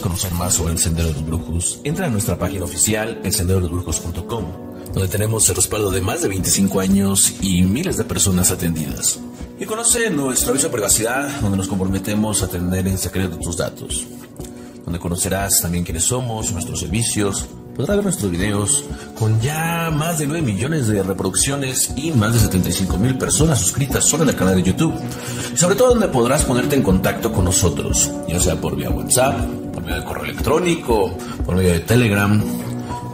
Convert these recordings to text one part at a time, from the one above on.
conocer más sobre el Sendero de los Brujos, entra a nuestra página oficial, elsenderodelosbrujos.com, donde tenemos el respaldo de más de 25 años y miles de personas atendidas. Y conoce nuestro aviso de privacidad, donde nos comprometemos a atender en secreto tus datos, donde conocerás también quiénes somos, nuestros servicios, podrás ver nuestros videos con ya más de 9 millones de reproducciones y más de 75 mil personas suscritas solo en el canal de YouTube. Y sobre todo donde podrás ponerte en contacto con nosotros, ya sea por vía WhatsApp, por medio de correo electrónico, por medio de Telegram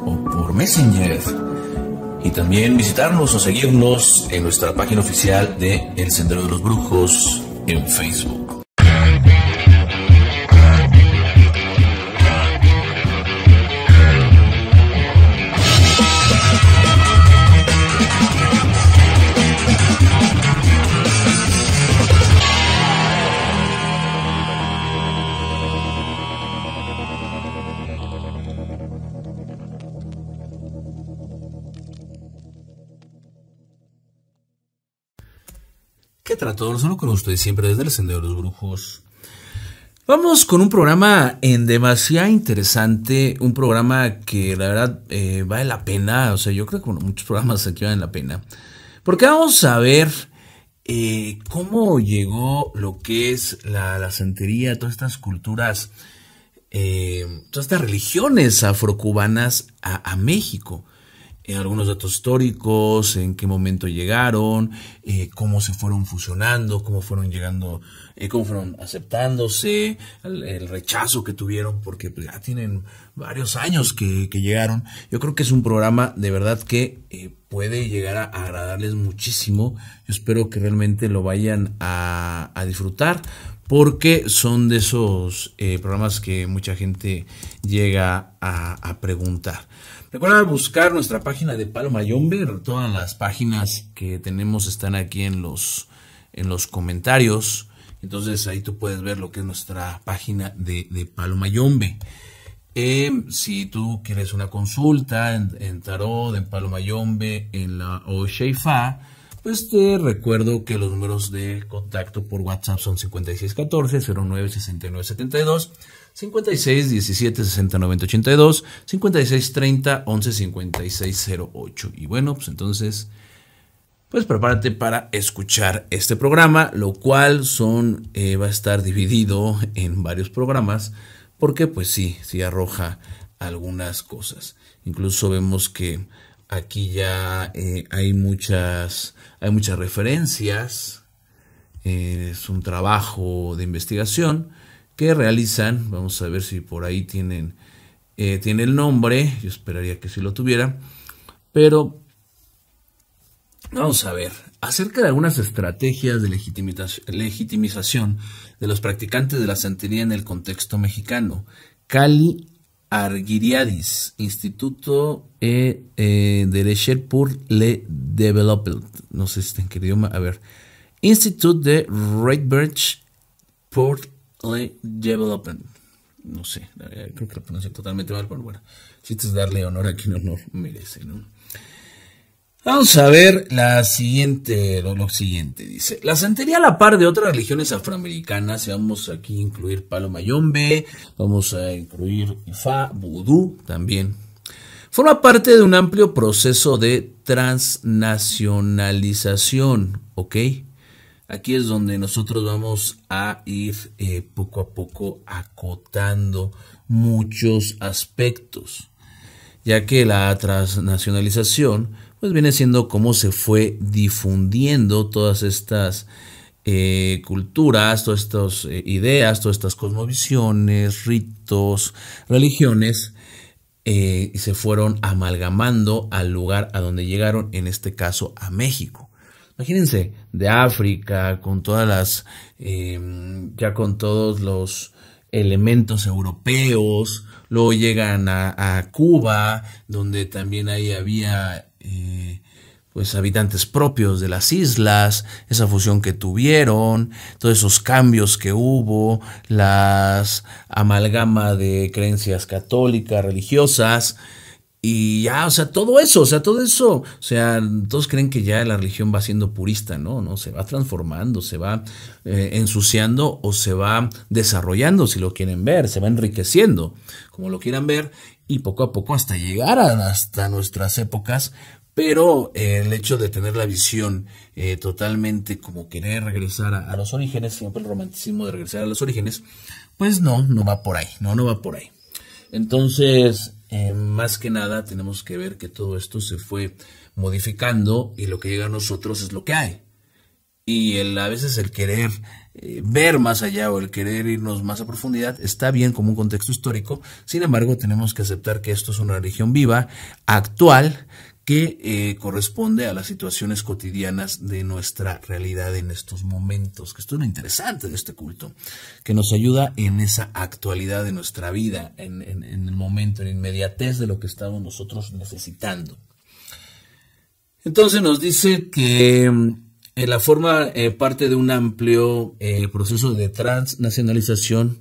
o por Messenger. Y también visitarnos o seguirnos en nuestra página oficial de El Sendero de los Brujos en Facebook. Trató, todos con ustedes siempre desde el Sendero de los Brujos. Vamos con un programa en demasiado interesante, un programa que la verdad eh, vale la pena, o sea, yo creo que muchos programas aquí valen la pena, porque vamos a ver eh, cómo llegó lo que es la, la santería, todas estas culturas, eh, todas estas religiones afrocubanas a México algunos datos históricos, en qué momento llegaron, eh, cómo se fueron fusionando, cómo fueron llegando, eh, cómo fueron aceptándose, el, rechazo que tuvieron, porque pues, ya tienen varios años que, llegaron. Yo creo que es un programa de verdad que eh, puede llegar a agradarles muchísimo. Yo espero que realmente lo vayan a disfrutar porque son de esos eh, programas que mucha gente llega a, preguntar. Recuerda buscar nuestra página de Paloma Mayombe, Todas las páginas que tenemos están aquí en los, en los comentarios. Entonces ahí tú puedes ver lo que es nuestra página de, de Paloma em, si tú quieres una consulta en, Tarot, en Paloma Mayombe, en la Osheifa, este recuerdo que los números de contacto por WhatsApp son 5614-096972, 5617-609082, 5630-115608. Y bueno, pues entonces, pues prepárate para escuchar este programa, lo cual son, eh, va a estar dividido en varios programas, porque pues sí, sí arroja algunas cosas. Incluso vemos que aquí ya eh, hay muchas hay muchas referencias, eh, es un trabajo de investigación que realizan, vamos a ver si por ahí tienen, eh, tiene el nombre, yo esperaría que sí lo tuviera, pero vamos a ver, acerca de algunas estrategias de legitimización de los practicantes de la santería en el contexto mexicano. Cali Argiriadis, Instituto eh, eh, de Recherche pour le Development, No sé si está en qué idioma. A ver. Instituto de Recherche pour le Development, No sé, creo que lo pronuncio totalmente mal, pero bueno, si es darle honor a quien honor merece, ¿no? Vamos a ver la siguiente, lo, siguiente, dice. La santería a la par de otras religiones afroamericanas, vamos aquí a incluir Palo Mayombe, vamos a incluir Ifá, Vudú también. Forma parte de un amplio proceso de transnacionalización, ¿ok? Aquí es donde nosotros vamos a ir eh, poco a poco acotando muchos aspectos, ya que la transnacionalización pues viene siendo cómo se fue difundiendo todas estas eh, culturas, todas estas eh, ideas, todas estas cosmovisiones, ritos, religiones, eh, y se fueron amalgamando al lugar a donde llegaron, en este caso a México. Imagínense, de África, con todas las, em, ya con todos los elementos europeos, luego llegan a, a Cuba, donde también ahí había eh, pues habitantes propios de las islas, esa fusión que tuvieron, todos esos cambios que hubo, las amalgama de creencias católicas, religiosas, y ya, o sea, todo eso, o sea, todo eso, o sea, todos creen que ya la religión va siendo purista, ¿no? No, se va transformando, se va eh, ensuciando o se va desarrollando, si lo quieren ver, se va enriqueciendo, como lo quieran ver, y poco a poco hasta llegar hasta nuestras épocas, pero eh, el hecho de tener la visión eh, totalmente como querer regresar a, los orígenes, siempre el romanticismo de regresar a los orígenes, pues no, no va por ahí, no, no va por ahí. Entonces, eh, más que nada tenemos que ver que todo esto se fue modificando y lo que llega a nosotros es lo que hay y el, a veces el querer eh, ver más allá o el querer irnos más a profundidad está bien como un contexto histórico, sin embargo tenemos que aceptar que esto es una religión viva, actual, que eh, corresponde a las situaciones cotidianas de nuestra realidad en estos momentos, que esto es lo interesante de este culto, que nos ayuda en esa actualidad de nuestra vida, en, en el momento, en inmediatez de lo que estamos nosotros necesitando. Entonces nos dice que eh, la forma eh, parte de un amplio eh, proceso de transnacionalización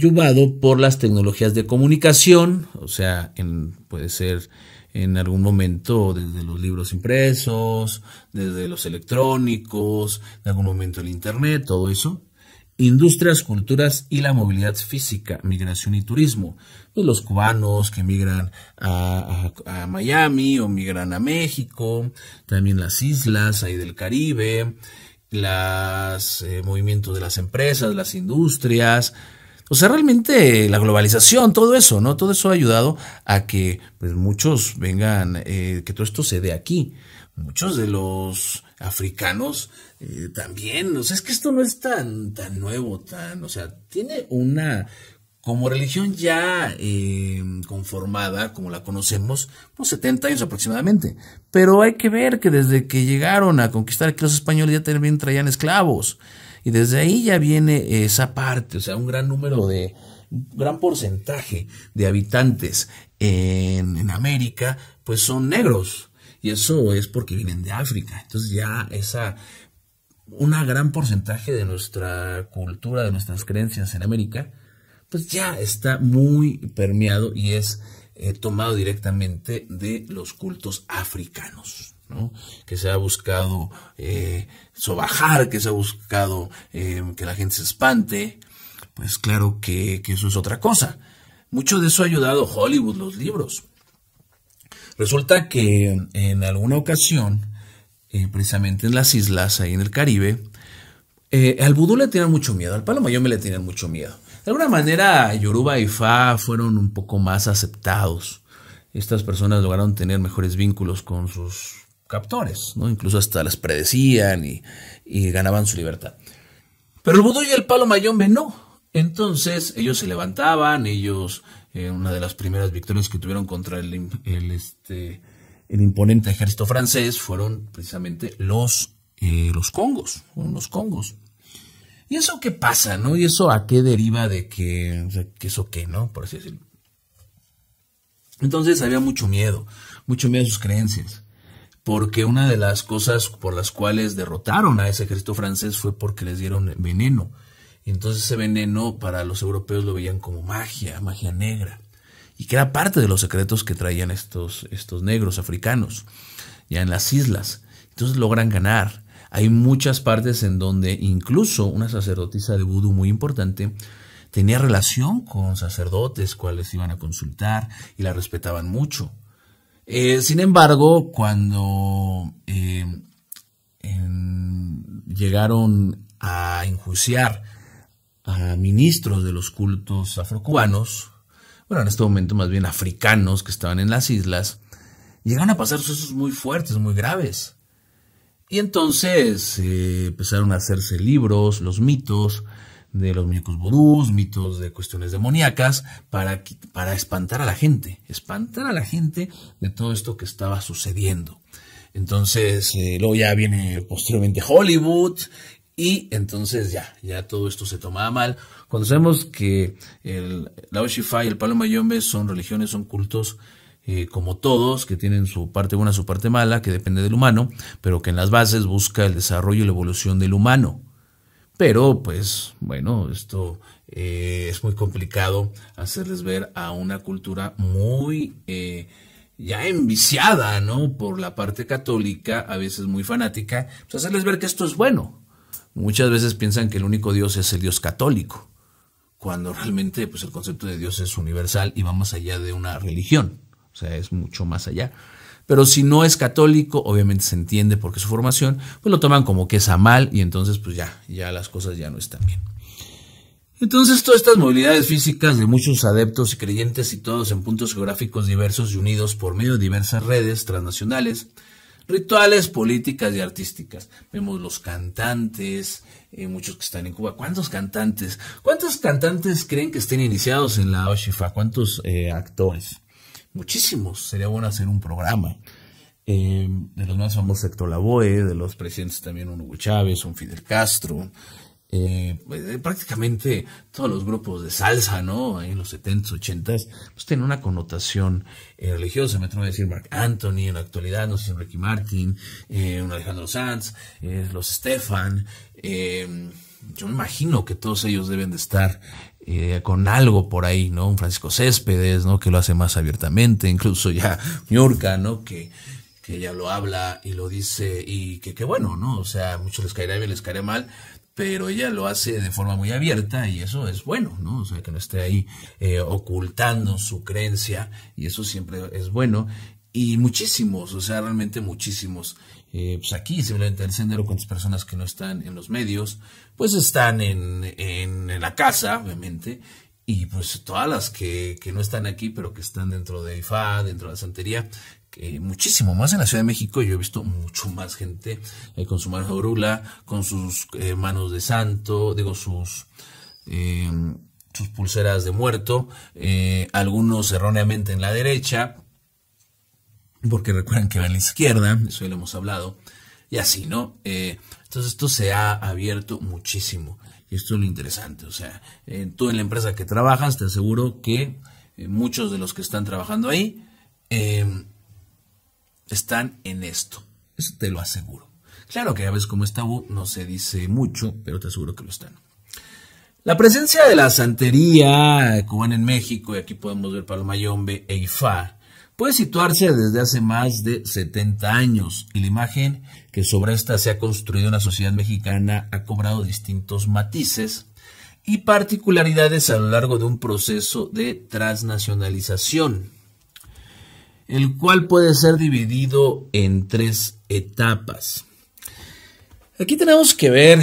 llevado por las tecnologías de comunicación, o sea, en, puede ser en algún momento desde los libros impresos, desde los electrónicos, en algún momento el Internet, todo eso, industrias, culturas y la movilidad física, migración y turismo. Pues los cubanos que migran a, Miami o migran a México, también las islas ahí del Caribe, los eh, movimientos de las empresas, las industrias. O sea, realmente la globalización, todo eso, ¿no? Todo eso ha ayudado a que pues, muchos vengan, eh, que todo esto se dé aquí. Muchos de los africanos eh, también. O sea, es que esto no es tan, tan nuevo, tan, o sea, tiene una, como religión ya em, conformada, como la conocemos, pues 70 años aproximadamente. Pero hay que ver que desde que llegaron a conquistar que los españoles ya también traían esclavos. Y desde ahí ya viene esa parte, o sea, un gran número de, un gran porcentaje de habitantes en, en América, pues son negros. Y eso es porque vienen de África. Entonces ya esa una gran porcentaje de nuestra cultura, de nuestras creencias en América, pues ya está muy permeado y es eh, tomado directamente de los cultos africanos, ¿no? que se ha buscado eh, sobajar, que se ha buscado em, que la gente se espante, pues claro que, que eso es otra cosa. Mucho de eso ha ayudado Hollywood, los libros. Resulta que en alguna ocasión, eh, precisamente en las islas, ahí en el Caribe, eh, al vudú le tenían mucho miedo, al palo mayombe le tenían mucho miedo. De alguna manera, Yoruba y Fa fueron un poco más aceptados. Estas personas lograron tener mejores vínculos con sus captores, ¿no? incluso hasta las predecían y, y ganaban su libertad. Pero el vudú y el palo mayombe no. Entonces ellos se levantaban, ellos eh, una de las primeras victorias que tuvieron contra el, este, el imponente ejército francés fueron precisamente los, eh, los congos, fueron congos. ¿Y eso qué pasa, no? ¿Y eso a qué deriva de que, o que eso qué, no? Por así decirlo. Entonces había mucho miedo, mucho miedo a sus creencias, porque una de las cosas por las cuales derrotaron a ese ejército francés fue porque les dieron veneno. Y entonces ese veneno para los europeos lo veían como magia, magia negra. Y que era parte de los secretos que traían estos, estos negros africanos, ya en las islas. Entonces logran ganar. Hay muchas partes en donde incluso una sacerdotisa de vudú muy importante tenía relación con sacerdotes, cuales iban a consultar y la respetaban mucho. Eh, sin embargo, cuando eh, llegaron a enjuiciar ministros de los cultos afrocubanos, bueno, en este momento más bien africanos que estaban en las islas, llegaron a pasar sucesos muy fuertes, muy graves. Y entonces eh, empezaron a hacerse libros, los mitos de los muñecos vudús, mitos de cuestiones demoníacas, para, para espantar a la gente, espantar a la gente de todo esto que estaba sucediendo. Entonces, eh, luego ya viene posteriormente Hollywood y entonces ya, ya todo esto se tomaba mal. Cuando sabemos que el Lao Shifa y el Palo Mayombe son religiones, son cultos eh, como todos, que tienen su parte buena, su parte mala, que depende del humano, pero que en las bases busca el desarrollo y la evolución del humano. Pero pues bueno, esto eh, es muy complicado hacerles ver a una cultura muy... Eh, ya enviciada, ¿no? Por la parte católica, a veces muy fanática, pues hacerles ver que esto es bueno, Muchas veces piensan que el único Dios es el Dios católico, cuando realmente pues, el concepto de Dios es universal y va más allá de una religión, o sea, es mucho más allá. Pero si no es católico, obviamente se entiende porque su formación, pues lo toman como que es a mal y entonces pues ya, ya las cosas ya no están bien. Entonces, todas estas movilidades físicas de muchos adeptos y creyentes y todos en puntos geográficos diversos y unidos por medio de diversas redes transnacionales, rituales, políticas y artísticas. Vemos los cantantes, eh, muchos que están en Cuba. ¿Cuántos cantantes? ¿Cuántos cantantes creen que estén iniciados en la Oshifa? ¿Cuántos eh, actores? Muchísimos. Sería bueno hacer un programa. Eh, de los más famosos Héctor Laboe, de los presidentes también un Hugo Chávez, un Fidel Castro, eh, prácticamente todos los grupos de salsa, ¿no? En los 70s, 80s, pues tienen una connotación eh, religiosa. Me atrevo a decir Mark Anthony en la actualidad, no sé si Ricky Martin, eh, un Alejandro Sanz, los Stefan. yo me imagino que todos ellos deben de estar con algo por ahí, ¿no? Un Francisco Céspedes, ¿no? Que lo hace más abiertamente, incluso ya Miurka, ¿no? Que, que ya lo habla y lo dice y que, bueno, ¿no? O sea, mucho muchos les caerá bien, les caerá mal, pero ella lo hace de forma muy abierta y eso es bueno, ¿no? O sea, que no esté ahí eh, ocultando su creencia y eso siempre es bueno. Y muchísimos, o sea, realmente muchísimos. Eh, pues aquí, simplemente el sendero con las personas que no están en los medios, pues están en, la casa, obviamente, y pues todas las que, que, no están aquí, pero que están dentro de IFA, dentro de la santería, muchísimo más en la Ciudad de México. Yo he visto mucho más gente eh, con su mano de con sus eh, manos de santo, digo, sus, em, sus pulseras de muerto, eh, algunos erróneamente en la derecha, porque recuerdan que va en la izquierda, eso ya lo hemos hablado, y así, ¿no? entonces esto se ha abierto muchísimo. Y esto es lo interesante, o sea, tú en la empresa que trabajas, te aseguro que muchos de los que están trabajando ahí, eh, están en esto. Eso te lo aseguro. Claro que ya ves como está, no se dice mucho, pero te aseguro que lo están. La presencia de la santería cubana en México, y aquí podemos ver Paloma e IFA puede situarse desde hace más de 70 años y la imagen que sobre esta se ha construido en la sociedad mexicana ha cobrado distintos matices y particularidades a lo largo de un proceso de transnacionalización el cual puede ser dividido en tres etapas. Aquí tenemos que ver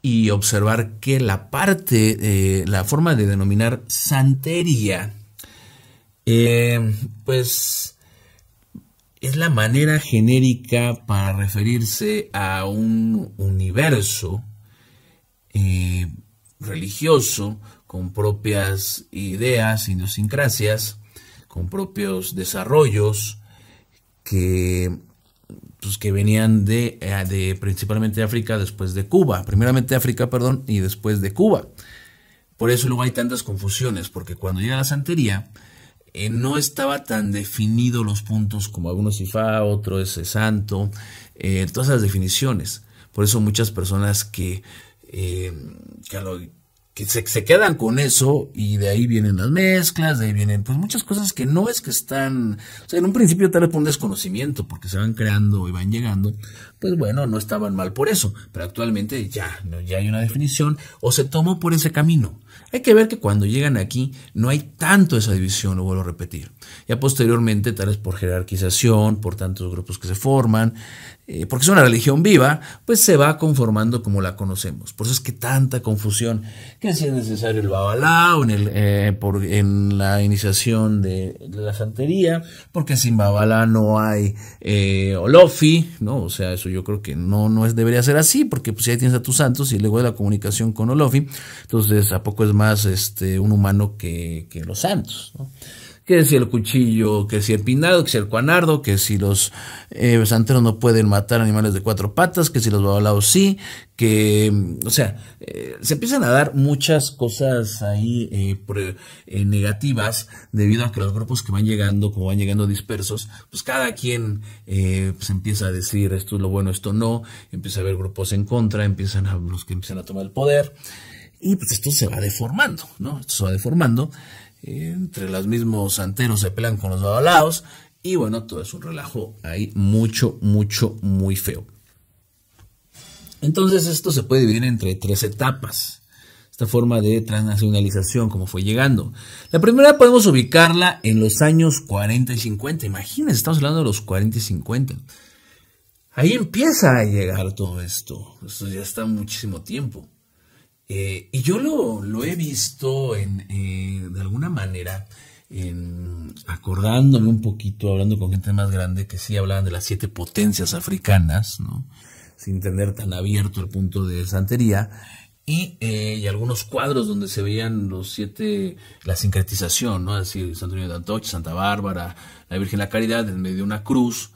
y observar que la parte, eh, la forma de denominar santería, eh, pues es la manera genérica para referirse a un universo eh, religioso con propias ideas, idiosincrasias, con propios desarrollos que, pues, que venían de, eh, de principalmente de África, después de Cuba, primeramente África, perdón, y después de Cuba. Por eso luego hay tantas confusiones, porque cuando llega la santería, eh, no estaba tan definido los puntos como algunos IFA, otro es santo, eh, todas las definiciones. Por eso muchas personas que, que se, quedan con eso y de ahí vienen las mezclas, de ahí vienen pues muchas cosas que no es que están, o sea, en un principio tal vez desconocimiento, porque se van creando y van llegando, pues bueno, no estaban mal por eso, pero actualmente ya, ya hay una definición o se tomó por ese camino. Hay que ver que cuando llegan aquí no hay tanto esa división, lo vuelvo a repetir ya posteriormente tal vez por jerarquización, por tantos grupos que se forman, eh, porque es una religión viva, pues se va conformando como la conocemos. Por eso es que tanta confusión, que si es necesario el babalao en, el, eh, en la iniciación de, la santería, porque sin babalá no hay eh, olofi, ¿no? O sea, eso yo creo que no, no es, debería ser así, porque pues, si ahí tienes a tus santos y luego de la comunicación con olofi, entonces a poco es más este, un humano que, que los santos, ¿no? que si el cuchillo, que si el pinado, que si el cuanardo, que si los eh, santeros no pueden matar animales de cuatro patas, que si los babalaos sí, que, mm, o sea, eh, se empiezan a dar muchas cosas ahí eh, eh, negativas debido a que los grupos que van llegando, como van llegando dispersos, pues cada quien se pues empieza a decir esto es lo bueno, esto no, empieza a haber grupos en contra, empiezan a los que empiezan a tomar el poder. Y pues esto se va deformando, ¿no? Esto se va deformando entre los mismos anteros se pelan con los lados y bueno, todo es un relajo ahí mucho, mucho, muy feo. Entonces esto se puede dividir entre tres etapas. Esta forma de transnacionalización, como fue llegando. La primera podemos ubicarla en los años 40 y 50. Imagínense, estamos hablando de los 40 y 50. Ahí empieza a llegar todo esto. Esto ya está muchísimo tiempo. Eh, y yo lo, he visto en, eh, de alguna manera, en, acordándome un poquito, hablando con gente más grande, que sí hablaban de las siete potencias africanas, sin tener tan abierto el punto de santería, eh, y, algunos cuadros donde se veían los siete, la sincretización, ¿no? es decir, Santo Antonio de Antoche, Santa Bárbara, la Virgen de la Caridad en medio de una cruz,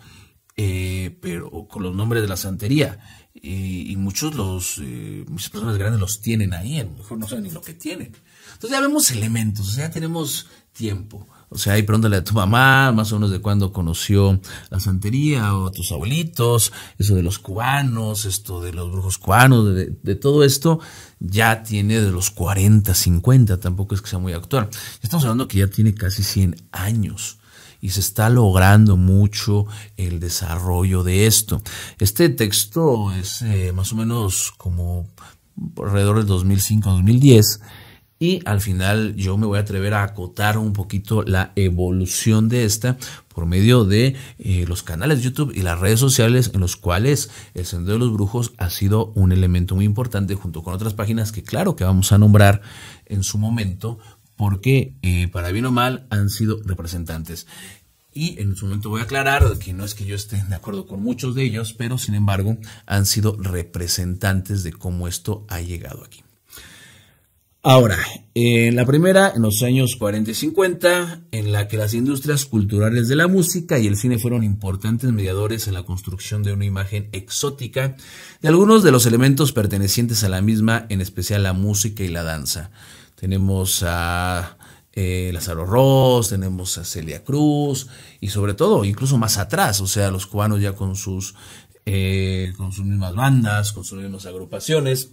eh, pero con los nombres de la santería. Eh, y muchos los, eh, muchas personas grandes los tienen ahí, a lo mejor no saben ni lo que tienen. Entonces ya vemos elementos, o sea, ya tenemos tiempo. O sea, ahí pregúntale a tu mamá, más o menos de cuándo conoció la santería, o a tus abuelitos, eso de los cubanos, esto de los brujos cubanos, de, de todo esto, ya tiene de los 40, 50, tampoco es que sea muy actual. Estamos hablando que ya tiene casi 100 años y se está logrando mucho el desarrollo de esto. Este texto es eh, más o menos como alrededor del 2005-2010 y al final yo me voy a atrever a acotar un poquito la evolución de esta por medio de eh, los canales de YouTube y las redes sociales en los cuales el Sendero de los Brujos ha sido un elemento muy importante junto con otras páginas que claro que vamos a nombrar en su momento porque eh, para bien o mal han sido representantes. Y en su momento voy a aclarar que no es que yo esté de acuerdo con muchos de ellos, pero sin embargo han sido representantes de cómo esto ha llegado aquí. Ahora, en eh, la primera en los años 40 y 50, en la que las industrias culturales de la música y el cine fueron importantes mediadores en la construcción de una imagen exótica de algunos de los elementos pertenecientes a la misma, en especial la música y la danza tenemos a eh, Lázaro Ross, tenemos a Celia Cruz y sobre todo, incluso más atrás, o sea, los cubanos ya con sus, eh, con sus mismas bandas, con sus mismas agrupaciones.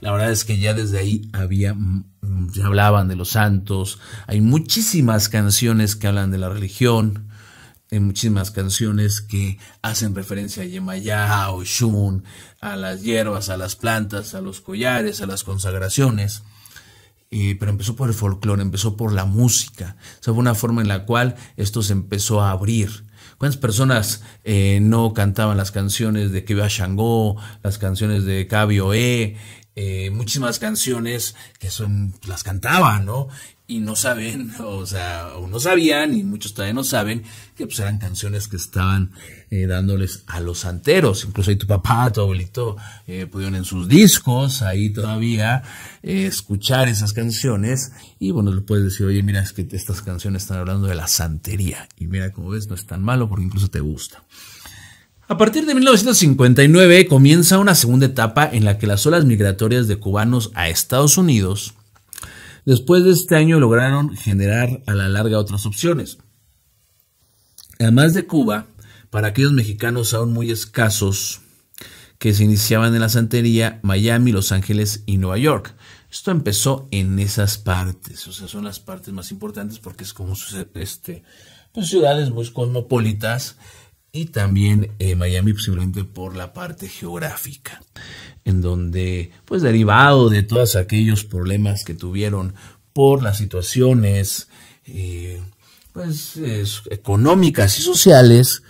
La verdad es que ya desde ahí había, mm, mm, ya hablaban de los santos, hay muchísimas canciones que hablan de la religión. Hay muchísimas canciones que hacen referencia a Yemayá, a Oshun, a las hierbas, a las plantas, a los collares, a las consagraciones pero empezó por el folclore, empezó por la música. O sea, fue una forma en la cual esto se empezó a abrir. ¿Cuántas personas eh, no cantaban las canciones de Que Shango, las canciones de Cabio E? Eh, muchísimas canciones que son, las cantaban, ¿no? y no saben, o sea, o no sabían, y muchos todavía no saben, que pues, eran canciones que estaban eh, dándoles a los santeros. Incluso ahí tu papá, tu abuelito, eh, pudieron en sus discos ahí todavía eh, escuchar esas canciones. Y bueno, le puedes decir, oye, mira, es que estas canciones están hablando de la santería. Y mira, como ves, no es tan malo porque incluso te gusta. A partir de 1959 comienza una segunda etapa en la que las olas migratorias de cubanos a Estados Unidos Después de este año lograron generar a la larga otras opciones. Además de Cuba, para aquellos mexicanos aún muy escasos que se iniciaban en la santería, Miami, Los Ángeles y Nueva York. Esto empezó en esas partes, o sea, son las partes más importantes porque es como este, pues, ciudades muy cosmopolitas y también eh, Miami posiblemente por la parte geográfica en donde, pues derivado de todos aquellos problemas que tuvieron por las situaciones eh, pues, económicas y sociales,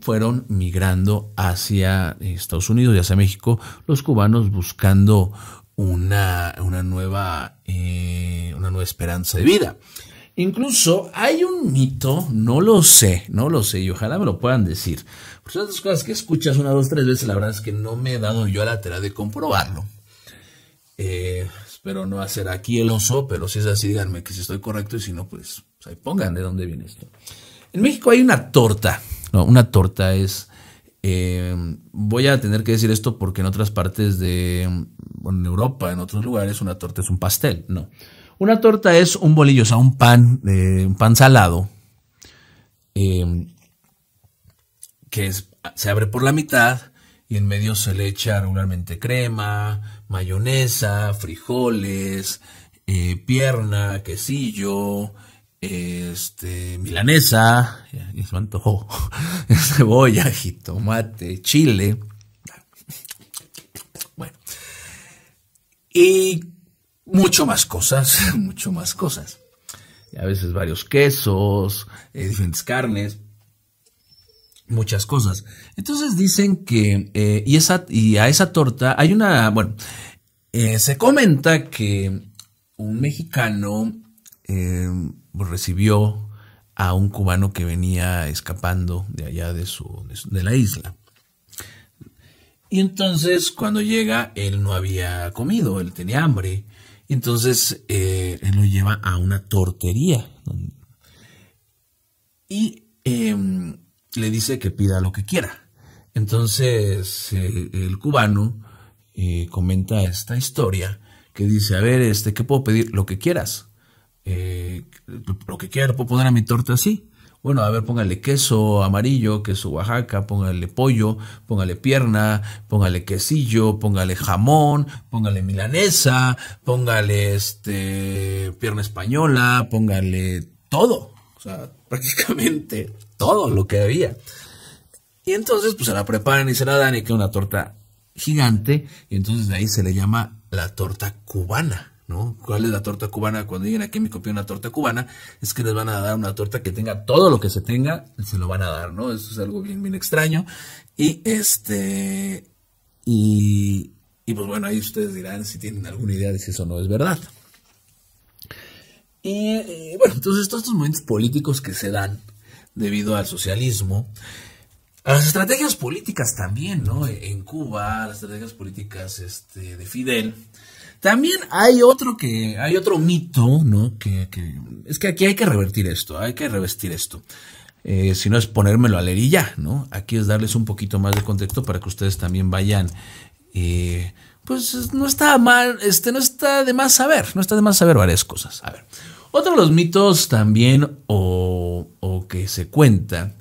fueron migrando hacia Estados Unidos y hacia México los cubanos buscando una, una nueva, eh, una nueva esperanza de vida. Incluso hay un mito, no lo sé, no lo sé y ojalá me lo puedan decir, pues cosas que escuchas una, dos, tres veces, la verdad es que no me he dado yo a la tela de comprobarlo. Eh, espero no hacer aquí el oso, pero si es así, díganme que si estoy correcto y si no, pues, pues ahí pongan de dónde viene esto. En México hay una torta. una torta es... Eh, voy a tener que decir esto porque en otras partes de en Europa, en otros lugares, una torta es un pastel. No. Una torta es un bolillo, o sea, un pan, eh, un pan salado, que se abre por la mitad y en medio se le echa regularmente crema, mayonesa, frijoles, eh, pierna, quesillo, este, milanesa, cebolla, jitomate, chile. Bueno. Y mucho más cosas, mucho más cosas. a veces varios quesos, eh, diferentes carnes muchas cosas. Entonces dicen que, eh, y, esa, y a esa torta hay una, bueno, eh, se comenta que un mexicano eh, recibió a un cubano que venía escapando de allá de, su, de, la isla. Y entonces cuando llega, él no había comido, él tenía hambre. Entonces él lo lleva a una tortería. Y em, le dice que pida lo que quiera. Entonces el cubano eh, comenta esta historia que dice, a ver, este, ¿qué puedo pedir? Lo que quieras. Eh, lo que quiera, puedo poner a mi torta así. Bueno, a ver, póngale queso amarillo, queso Oaxaca, póngale pollo, póngale pierna, póngale quesillo, póngale jamón, póngale milanesa, póngale este pierna española, póngale todo, o sea, prácticamente todo lo que había. Y entonces pues se la preparan y se la dan y queda una torta gigante y entonces de ahí se le llama la torta cubana. ¿no? ¿Cuál es la torta cubana? Cuando lleguen aquí me copié una torta cubana, es que les van a dar una torta que tenga todo lo que se tenga, se lo van a dar, ¿no? Eso es algo bien, bien extraño. Y este, y, y pues bueno, ahí ustedes dirán si tienen alguna idea de si eso no es verdad. Y, eh, bueno, entonces todos estos momentos políticos que se dan, debido al socialismo. A las estrategias políticas también, ¿no? En Cuba, las estrategias políticas este, de Fidel. También hay otro que, hay otro mito, ¿no? Que, es que aquí hay que revertir esto, hay que revestir esto. Eh, si no es ponérmelo a leer y ya, ¿no? Aquí es darles un poquito más de contexto para que ustedes también vayan. Eh, pues no está mal, este, no está de más saber, no está de más saber varias cosas. A ver. Otro de los mitos también o, que se cuenta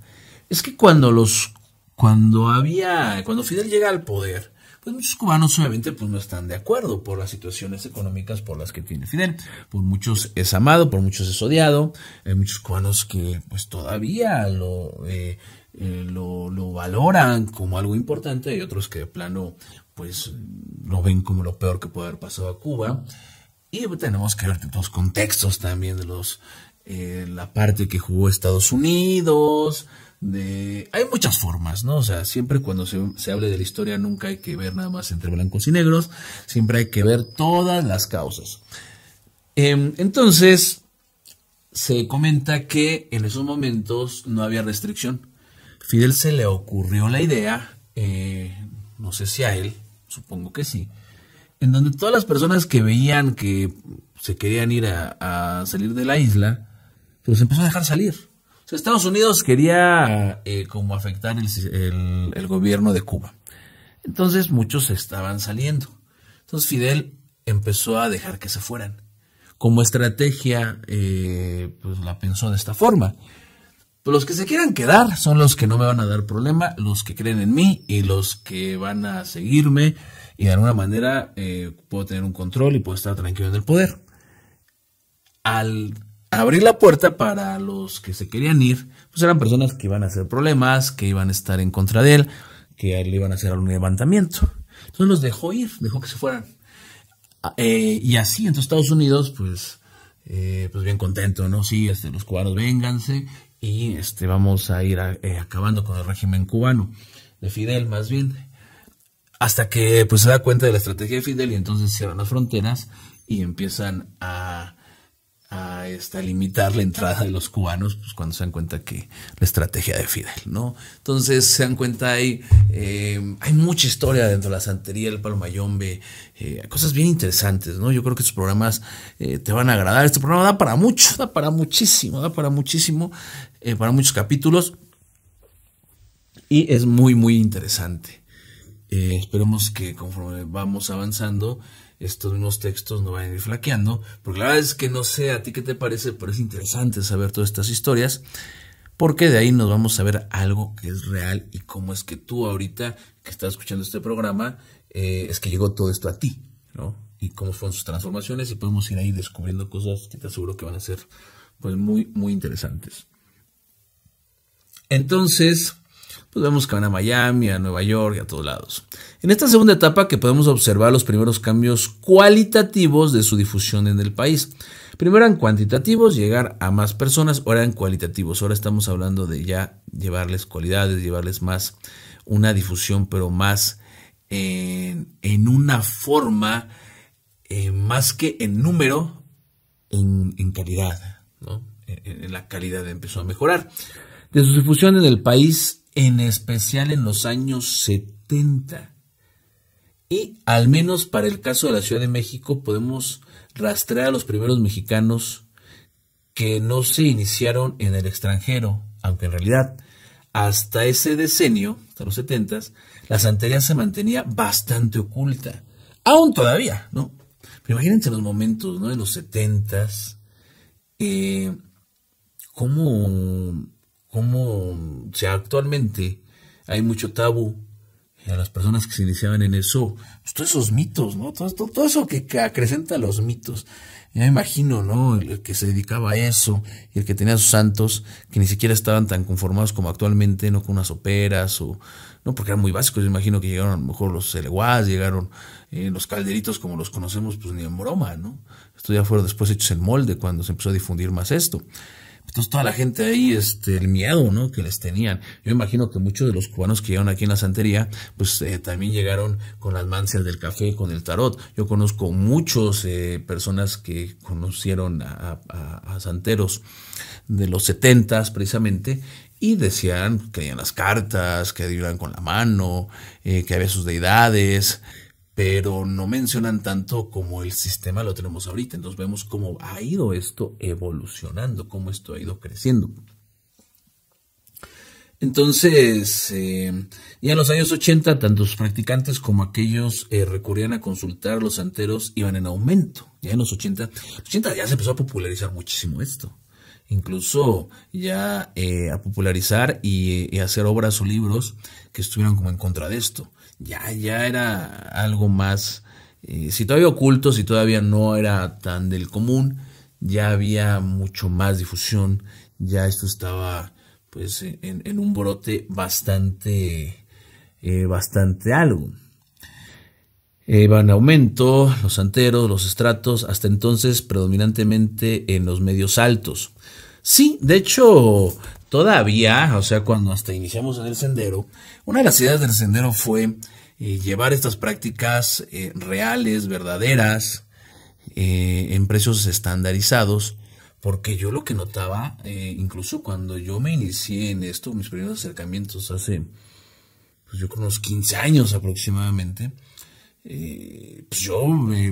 es que cuando los cuando había cuando Fidel llega al poder, pues muchos cubanos obviamente pues no están de acuerdo por las situaciones económicas por las que tiene Fidel. Por muchos es amado, por muchos es odiado. Hay muchos cubanos que pues todavía lo, eh, eh, lo, valoran como algo importante y otros que de plano pues lo ven como lo peor que puede haber pasado a Cuba. Y pues, tenemos que ver los contextos también de los eh, la parte que jugó Estados Unidos. De... Hay muchas formas, ¿no? O sea, siempre cuando se, se hable de la historia nunca hay que ver nada más entre blancos y negros, siempre hay que ver todas las causas. Em, entonces, se comenta que en esos momentos no había restricción. Fidel se le ocurrió la idea, eh, no sé si a él, supongo que sí, en donde todas las personas que veían que se querían ir a, salir de la isla, pues empezó a dejar salir. Estados Unidos quería eh, como afectar el, gobierno de Cuba. Entonces muchos estaban saliendo. Entonces Fidel empezó a dejar que se fueran. Como estrategia, eh, pues la pensó de esta forma. Pues los que se quieran quedar son los que no me van a dar problema, los que creen en mí y los que van a seguirme y de alguna manera eh, puedo tener un control y puedo estar tranquilo en el poder. Al abrir la puerta para los que se querían ir, pues eran personas que iban a hacer problemas, que iban a estar en contra de él, que le iban a hacer algún levantamiento. Entonces los dejó ir, dejó que se fueran. Ah, eh, y así, entonces Estados Unidos, pues, eh, pues bien contento, ¿no? Sí, este, los cubanos vénganse y este, vamos a ir acabando con el régimen cubano, de Fidel más bien. Hasta que pues se da cuenta de la estrategia de Fidel y entonces cierran las fronteras y empiezan a, este, a limitar la entrada de los cubanos pues, cuando se dan cuenta que la estrategia de Fidel, ¿no? Entonces se dan cuenta, hay, eh, hay mucha historia dentro de la santería, el palomayombe, eh, cosas bien interesantes, ¿no? Yo creo que estos programas eh, te van a agradar. Este programa da para mucho, da para muchísimo, da para muchísimo, eh, para muchos capítulos. Y es muy, muy interesante. Eh, esperemos que conforme vamos avanzando, estos mismos textos no vayan a ir flaqueando, porque la verdad es que no sé a ti qué te parece, pero es interesante saber todas estas historias, porque de ahí nos vamos a ver algo que es real y cómo es que tú ahorita que estás escuchando este programa, eh, es que llegó todo esto a ti, ¿no? Y cómo fueron sus transformaciones y podemos ir ahí descubriendo cosas que te aseguro que van a ser pues muy, muy interesantes. Entonces, vemos que van a Miami, a Nueva York y a todos lados. En esta segunda etapa que podemos observar los primeros cambios cualitativos de su difusión en el país. Primero eran cuantitativos, llegar a más personas, ahora eran cualitativos. Ahora estamos hablando de ya llevarles cualidades, llevarles más una difusión, pero más en, una forma, eh, más que en número, en, calidad, la calidad empezó a mejorar. De su difusión en el país en especial en los años 70. Y al menos para el caso de la Ciudad de México podemos rastrear a los primeros mexicanos que no se iniciaron en el extranjero, aunque en realidad hasta ese decenio, hasta los 70, la santería se mantenía bastante oculta. Aún todavía, ¿no? Pero imagínense los momentos, ¿no? los 70, eh, cómo como sea, actualmente hay mucho tabú a las personas que se iniciaban en eso, pues, todos esos mitos, ¿no? Todo, eso que, acrecenta los mitos. me imagino, ¿no? El, que se dedicaba a eso, y el que tenía sus santos, que ni siquiera estaban tan conformados como actualmente, ¿no? Con unas operas o... No, porque eran muy básicos, yo imagino que llegaron a lo mejor los LEWAS, llegaron eh, los calderitos como los conocemos, pues ni en broma, ¿no? Esto ya fueron después hechos en molde cuando se empezó a difundir más esto. Entonces toda la gente ahí, este, el miedo, ¿no? Que les tenían. Yo imagino que muchos de los cubanos que llegaron aquí en la santería, pues eh, también llegaron con las mancias del café, con el tarot. Yo conozco muchos eh, personas que conocieron a, santeros de los setentas precisamente y decían que tenían las cartas, que ayudaban con la mano, eh, que había sus deidades pero no mencionan tanto como el sistema lo tenemos ahorita. Entonces vemos cómo ha ido esto evolucionando, cómo esto ha ido creciendo. Entonces, eh, ya en los años 80, tanto los practicantes como aquellos eh, recurrían a consultar los santeros iban en aumento. Ya en los 80, 80 ya se empezó a popularizar muchísimo esto. Incluso ya eh, a popularizar y, y hacer obras o libros que estuvieran como en contra de esto ya, ya era algo más, eh, si todavía oculto, si todavía no era tan del común, ya había mucho más difusión, ya esto estaba pues en, un brote bastante, eh, bastante algo. Eh, van aumento los santeros, los estratos, hasta entonces predominantemente en los medios altos. Sí, de hecho, todavía, o sea, cuando hasta iniciamos en el sendero, una de las ideas del sendero fue eh, llevar estas prácticas eh, reales, verdaderas, eh, en precios estandarizados, porque yo lo que notaba, incluso cuando yo me inicié en esto, mis primeros acercamientos hace, pues yo con unos 15 años aproximadamente, pues, yo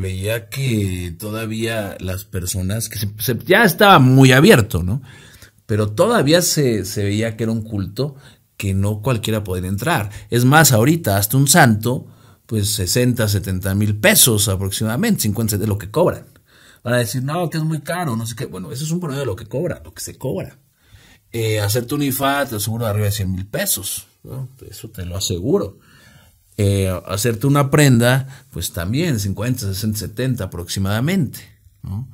veía que todavía las personas, que ya estaba muy abierto, ¿no? Pero todavía se, se, veía que era un culto que no cualquiera puede entrar. Es más, ahorita hasta un santo, pues 60, 70 mil pesos aproximadamente, 50 de lo que cobran. para decir, no, que es muy caro, no sé qué. Bueno, eso es un problema de lo que cobra, lo que se cobra. Eh, hacerte un IFAT te aseguro de arriba de 100 mil pesos, eso te lo aseguro. Eh, hacerte una prenda, pues también 50, 60, 70 aproximadamente. ¿no?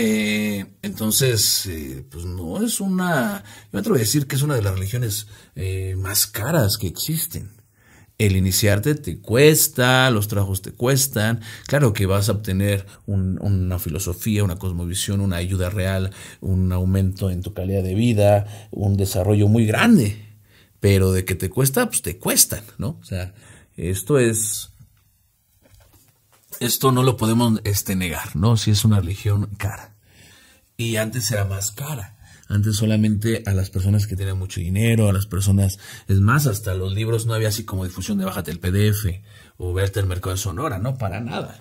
Eh, entonces, eh, pues no es una, yo me atrevo a decir que es una de las religiones eh, más caras que existen. El iniciarte te cuesta, los trabajos te cuestan, claro que vas a obtener un, una filosofía, una cosmovisión, una ayuda real, un aumento en tu calidad de vida, un desarrollo muy grande, pero de que te cuesta, pues te cuestan, ¿no? O sea, esto es esto no lo podemos este, negar, ¿no? Si es una religión cara. Y antes era más cara. Antes solamente a las personas que tenían mucho dinero, a las personas, es más, hasta los libros no había así como difusión de bájate el PDF o verte el mercado de Sonora, no, para nada.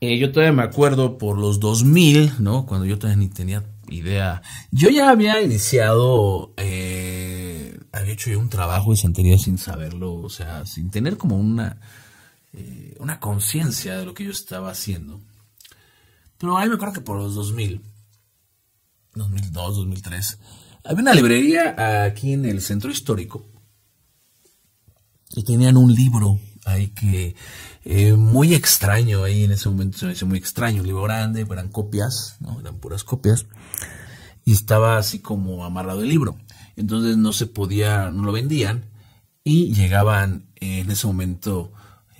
Eh, yo todavía me acuerdo por los 2000, ¿no? Cuando yo todavía ni tenía idea. Yo ya había iniciado, eh, había hecho yo un trabajo de santería sin saberlo, o sea, sin tener como una, eh, una conciencia de lo que yo estaba haciendo. Pero ahí me acuerdo que por los 2000, 2002, 2003, había una librería aquí en el centro histórico y tenían un libro ahí que eh, muy extraño ahí en ese momento se me hizo muy extraño un libro grande eran copias eran puras copias y estaba así como amarrado el libro entonces no se podía no lo vendían y llegaban eh, en ese momento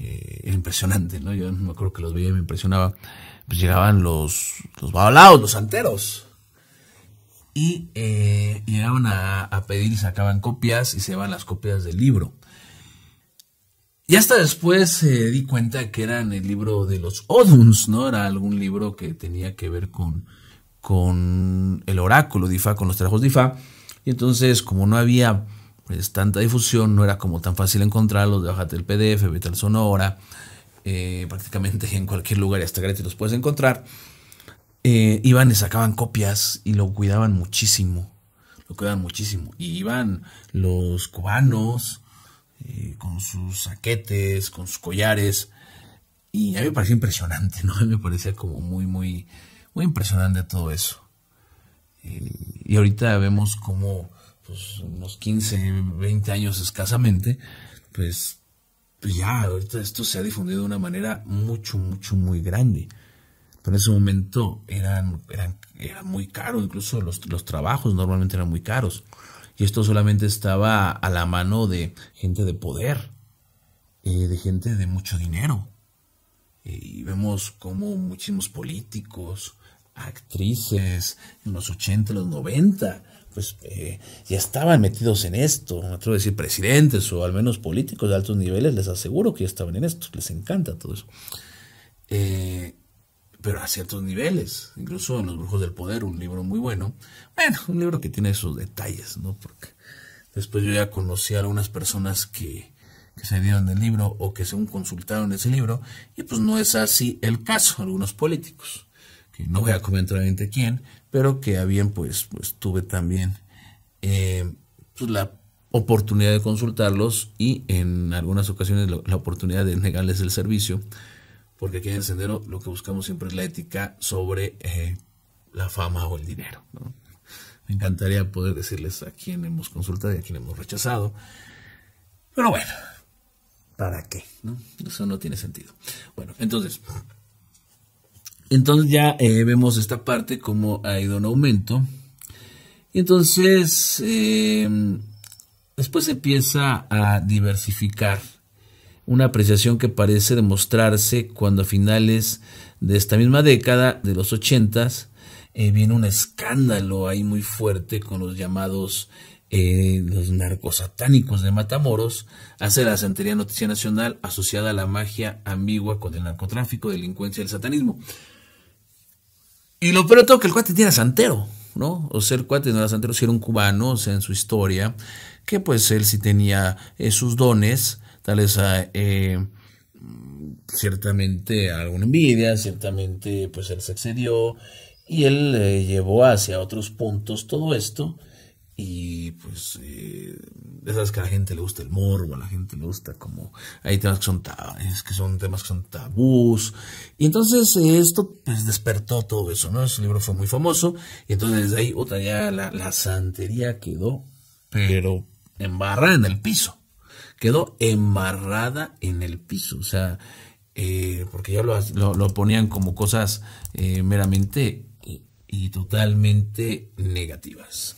eh, impresionante, ¿no? Yo me acuerdo que los veía y me impresionaba. Pues llegaban los, los los santeros. Y eh, llegaban a, pedir y sacaban copias y se van las copias del libro. Y hasta después se eh, di cuenta que eran el libro de los Oduns, ¿no? Era algún libro que tenía que ver con, con el oráculo de Ifá, con los trabajos de Ifá. Y entonces, como no había pues, tanta difusión, no era como tan fácil encontrarlos, bájate el PDF, vete al Sonora, eh, prácticamente en cualquier lugar y hasta gratis los puedes encontrar. Eh, iban y sacaban copias y lo cuidaban muchísimo, lo cuidaban muchísimo. Y iban los cubanos eh, con sus saquetes, con sus collares, y a mí me pareció impresionante, ¿no? me parecía como muy, muy, muy impresionante todo eso. y ahorita vemos cómo pues, unos 15, 20 años escasamente, pues, pues ya, esto se ha difundido de una manera mucho, mucho, muy grande. Pero en ese momento eran, era muy caros incluso los, trabajos normalmente eran muy caros. Y esto solamente estaba a la mano de gente de poder, eh, de gente de mucho dinero. Eh, y vemos como muchísimos políticos, actrices en los 80, los 90, pues eh, ya estaban metidos en esto, no quiero decir presidentes o al menos políticos de altos niveles, les aseguro que ya estaban en esto, les encanta todo eso. Eh, pero a ciertos niveles, incluso en Los Brujos del Poder, un libro muy bueno, bueno, un libro que tiene esos detalles, ¿no? Porque después yo ya conocí a algunas personas que, que se dieron del libro o que se consultaron ese libro, y pues no es así el caso, algunos políticos, que no voy a comentar quién, pero que a bien pues, pues tuve también eh, pues, la oportunidad de consultarlos y en algunas ocasiones la oportunidad de negarles el servicio, porque aquí en el sendero lo que buscamos siempre es la ética sobre eh, la fama o el dinero. Me encantaría poder decirles a quién hemos consultado y a quién hemos rechazado, pero bueno, ¿para qué? ¿no? Eso no tiene sentido. Bueno, entonces, entonces ya eh, vemos esta parte como ha ido en aumento. Y entonces em, después después empieza a diversificar. Una apreciación que parece demostrarse cuando a finales de esta misma década, de los ochentas eh, viene un escándalo ahí muy fuerte con los llamados eh, los narcosatánicos de Matamoros, hace la Santería Noticia Nacional asociada a la magia ambigua con el narcotráfico, delincuencia y el satanismo. Y lo peor de todo que el cuate tiene santero, ¿no? O sea, el cuate no era santero, si era un cubano, o sea, en su historia, que pues él sí tenía eh, sus dones, tal vez ah, Eh, ciertamente alguna envidia, ciertamente pues él se excedió y él eh, llevó hacia otros puntos todo esto y pues eh, sabes que a la gente le gusta el morbo, a la gente le gusta como hay temas que son, que son temas que son tabús. Y entonces eh, esto pues despertó todo eso, ¿no? Ese libro fue muy famoso. Y entonces desde ahí otra ya la, santería quedó, pero embarrada en el piso. Quedó embarrada en el piso. O sea, eh, porque ya lo, lo, ponían como cosas eh, meramente y totalmente negativas.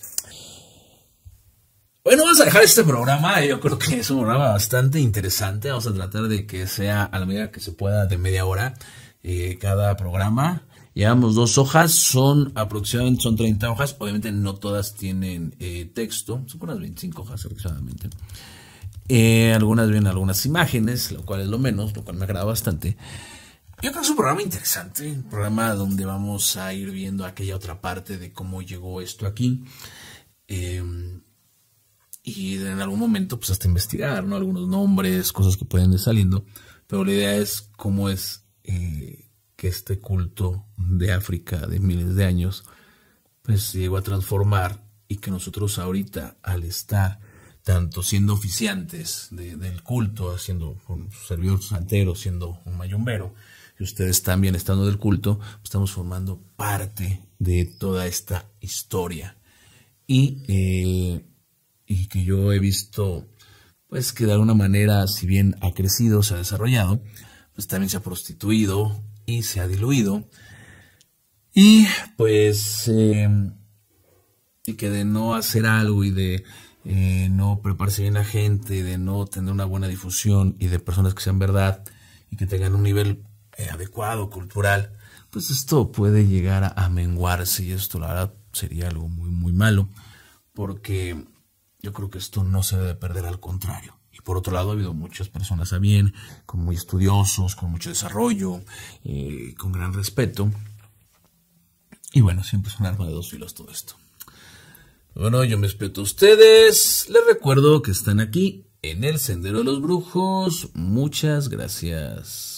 Bueno, vamos a dejar este programa. Yo creo que es un programa bastante interesante. Vamos a tratar de que sea a la medida que se pueda de media hora eh, cada programa. Llevamos dos hojas, son aproximadamente son 30 hojas. Obviamente no todas tienen eh, texto, son unas 25 hojas aproximadamente. Eh, algunas vienen algunas imágenes, lo cual es lo menos, lo cual me agrada bastante. Yo creo que es un programa interesante, un programa donde vamos a ir viendo aquella otra parte de cómo llegó esto aquí. Eh, y en algún momento pues hasta investigar, ¿no? Algunos nombres, cosas que pueden ir saliendo, pero la idea es cómo es eh, que este culto de África de miles de años pues se llegó a transformar y que nosotros ahorita al estar tanto siendo oficiantes del culto, haciendo servidores servidor siendo un mayombero y ustedes también estando del culto, pues, estamos formando parte de toda esta historia. Y el eh, y que yo he visto, pues que de alguna manera, si bien ha crecido, se ha desarrollado, pues también se ha prostituido y se ha diluido. Y pues, em, y que de no hacer algo y de eh, no prepararse bien la gente, de no tener una buena difusión y de personas que sean verdad y que tengan un nivel eh, adecuado, cultural, pues esto puede llegar a, a menguarse y esto la verdad sería algo muy, muy malo porque yo creo que esto no se debe perder, al contrario. Y por otro lado, ha habido muchas personas a bien, con muy estudiosos, con mucho desarrollo, eh, con gran respeto. Y bueno, siempre es un arma de dos filos todo esto. Bueno, yo me respeto a ustedes. Les recuerdo que están aquí en el Sendero de los Brujos. Muchas gracias.